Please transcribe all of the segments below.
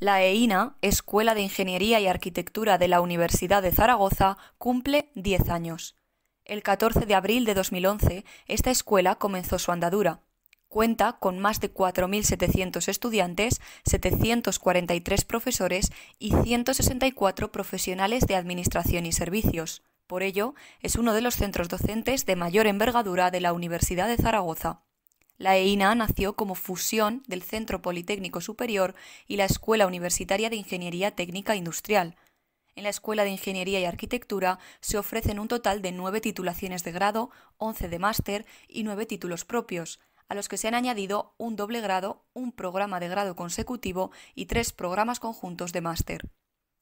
La EINA, Escuela de Ingeniería y Arquitectura de la Universidad de Zaragoza, cumple 10 años. El 14 de abril de 2011, esta escuela comenzó su andadura. Cuenta con más de 4.700 estudiantes, 743 profesores y 164 profesionales de administración y servicios. Por ello, es uno de los centros docentes de mayor envergadura de la Universidad de Zaragoza. La EINA nació como fusión del Centro Politécnico Superior y la Escuela Universitaria de Ingeniería Técnica Industrial. En la Escuela de Ingeniería y Arquitectura se ofrecen un total de nueve titulaciones de grado, once de máster y nueve títulos propios, a los que se han añadido un doble grado, un programa de grado consecutivo y tres programas conjuntos de máster.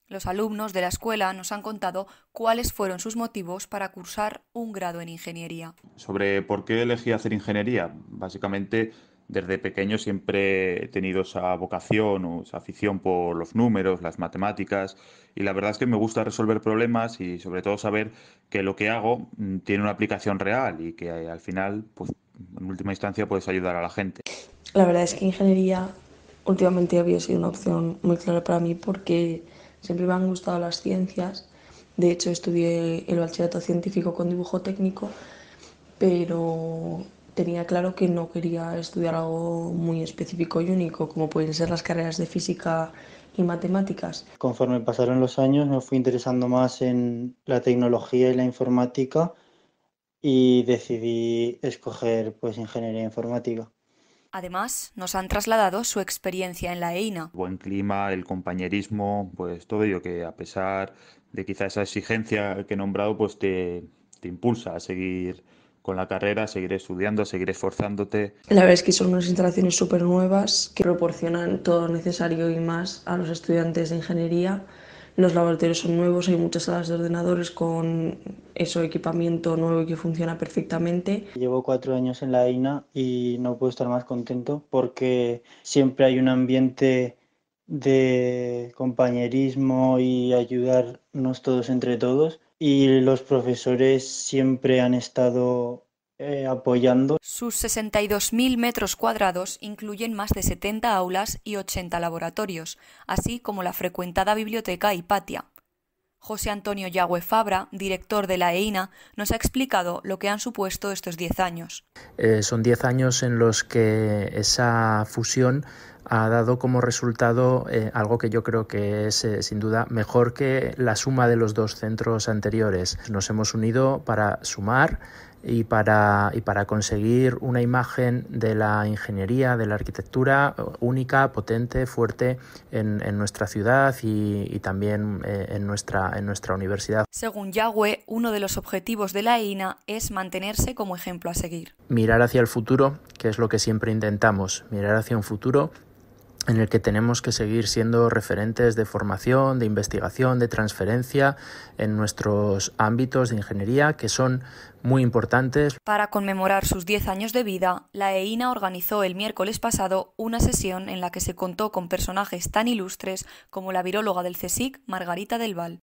Los alumnos de la escuela nos han contado cuáles fueron sus motivos para cursar un grado en ingeniería. Sobre por qué elegí hacer ingeniería, básicamente desde pequeño siempre he tenido esa vocación o esa afición por los números, las matemáticas, y la verdad es que me gusta resolver problemas y sobre todo saber que lo que hago mm, tiene una aplicación real y que eh, al final, pues, en última instancia, puedes ayudar a la gente. La verdad es que ingeniería últimamente había sido una opción muy clara para mí porque Siempre me han gustado las ciencias. De hecho, estudié el bachillerato científico con dibujo técnico, pero tenía claro que no quería estudiar algo muy específico y único, como pueden ser las carreras de física y matemáticas. Conforme pasaron los años, me fui interesando más en la tecnología y la informática y decidí escoger pues ingeniería informática. Además, nos han trasladado su experiencia en la EINA. Buen clima, el compañerismo, pues todo ello que a pesar de quizá esa exigencia que he nombrado, pues te, impulsa a seguir con la carrera, seguir estudiando, a seguir esforzándote. La verdad es que son unas instalaciones súper nuevas que proporcionan todo lo necesario y más a los estudiantes de ingeniería los laboratorios son nuevos, hay muchas salas de ordenadores con eso, equipamiento nuevo que funciona perfectamente. Llevo cuatro años en la AINA y no puedo estar más contento porque siempre hay un ambiente de compañerismo y ayudarnos todos entre todos y los profesores siempre han estado eh, apoyando. Sus 62.000 metros cuadrados incluyen más de 70 aulas y 80 laboratorios, así como la frecuentada biblioteca Hipatia. José Antonio Yagüe Fabra, director de la EINA, nos ha explicado lo que han supuesto estos 10 años. Eh, son 10 años en los que esa fusión ha dado como resultado eh, algo que yo creo que es eh, sin duda mejor que la suma de los dos centros anteriores. Nos hemos unido para sumar y para, para conseguir una imagen de la ingeniería, de la arquitectura eh, única, potente, fuerte en, nuestra ciudad y, también en, nuestra, en nuestra universidad. Según Yagüe, uno de los objetivos de la EINA es mantenerse como ejemplo a seguir. Mirar hacia el futuro, que es lo que siempre intentamos, mirar hacia un futuro en el que tenemos que seguir siendo referentes de formación, de investigación, de transferencia en nuestros ámbitos de ingeniería, que son muy importantes. Para conmemorar sus 10 años de vida, la EINA organizó el miércoles pasado una sesión en la que se contó con personajes tan ilustres como la viróloga del CSIC, Margarita del Val.